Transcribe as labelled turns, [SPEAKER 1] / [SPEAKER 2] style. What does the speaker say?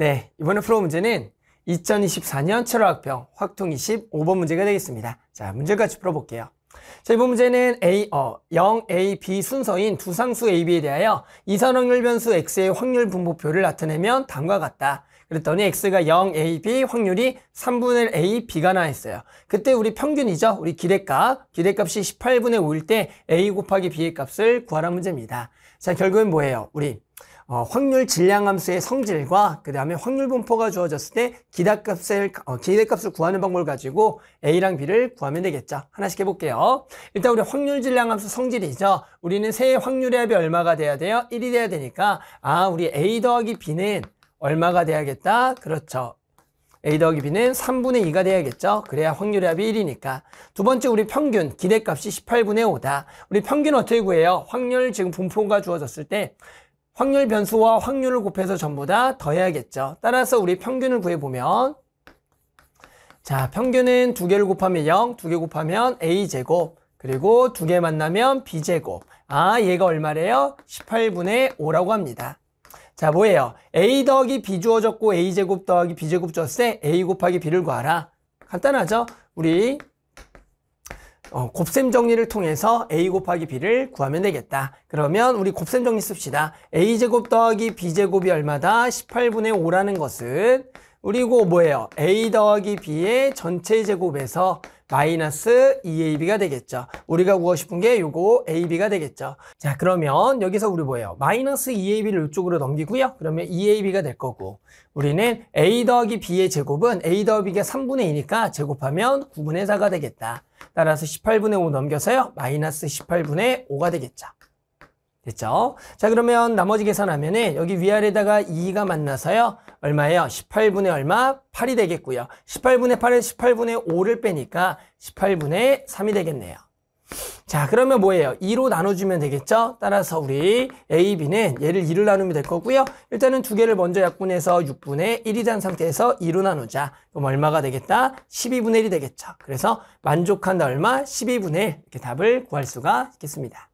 [SPEAKER 1] 네, 이번에 풀어 문제는 2024년 철학병 확통 25번 문제가 되겠습니다. 자, 문제까지 풀어볼게요. 자, 이번 문제는 A, 어, 0, A, B 순서인 두 상수 A, B에 대하여 이산확률 변수 X의 확률 분포표를 나타내면 다음과 같다. 그랬더니 X가 0, A, B 확률이 3분의 1 A, B가 나왔어요. 그때 우리 평균이죠. 우리 기대값, 기대값이 18분의 5일 때 A 곱하기 B의 값을 구하라 문제입니다. 자, 결국엔 뭐예요? 우리 어, 확률 질량함수의 성질과 그 다음에 확률 분포가 주어졌을 때 기대값을, 어, 기대값을 구하는 방법을 가지고 A랑 B를 구하면 되겠죠. 하나씩 해볼게요. 일단 우리 확률 질량함수 성질이죠. 우리는 세의 확률의 합이 얼마가 돼야 돼요? 1이 돼야 되니까 아 우리 A 더하기 B는 얼마가 돼야겠다? 그렇죠. A 더하기 B는 3분의 2가 돼야겠죠. 그래야 확률의 합이 1이니까. 두 번째 우리 평균 기대값이 18분의 5다. 우리 평균 어떻게 구해요? 확률 지금 분포가 주어졌을 때 확률 변수와 확률을 곱해서 전부 다 더해야겠죠. 따라서 우리 평균을 구해보면 자 평균은 두 개를 곱하면 0, 두 개 곱하면 a제곱 그리고 두 개 만나면 b제곱 아 얘가 얼마래요? 18분의 5라고 합니다. 자 뭐예요? a 더하기 b 주어졌고 a제곱 더하기 b제곱 졌때 a 곱하기 b를 구하라. 간단하죠? 우리 어, 곱셈 정리를 통해서 a 곱하기 b를 구하면 되겠다. 그러면 우리 곱셈 정리 씁시다. a제곱 더하기 b제곱이 얼마다? 18분의 5라는 것은 그리고 뭐예요? a 더하기 b의 전체 제곱에서 마이너스 EAB가 되겠죠. 우리가 구하고 싶은 게 요거 AB가 되겠죠. 자, 그러면 여기서 우리 뭐예요? 마이너스 EAB를 이쪽으로 넘기고요. 그러면 EAB가 될 거고 우리는 A 더하기 B의 제곱은 A 더하기 B가 3분의 2니까 제곱하면 9분의 4가 되겠다. 따라서 18분의 5 넘겨서요. 마이너스 18분의 5가 되겠죠. 됐죠? 자, 그러면 나머지 계산하면은 여기 위아래다가 2가 만나서요. 얼마예요? 18분의 얼마? 8이 되겠고요. 18분의 8은 18분의 5를 빼니까 18분의 3이 되겠네요. 자 그러면 뭐예요? 2로 나눠주면 되겠죠? 따라서 우리 A, B는 얘를 2를 나누면 될 거고요. 일단은 두 개를 먼저 약분해서 6분의 1이 된 상태에서 2로 나누자. 그럼 얼마가 되겠다? 12분의 1이 되겠죠. 그래서 만족한다 얼마? 12분의 1 이렇게 답을 구할 수가 있겠습니다.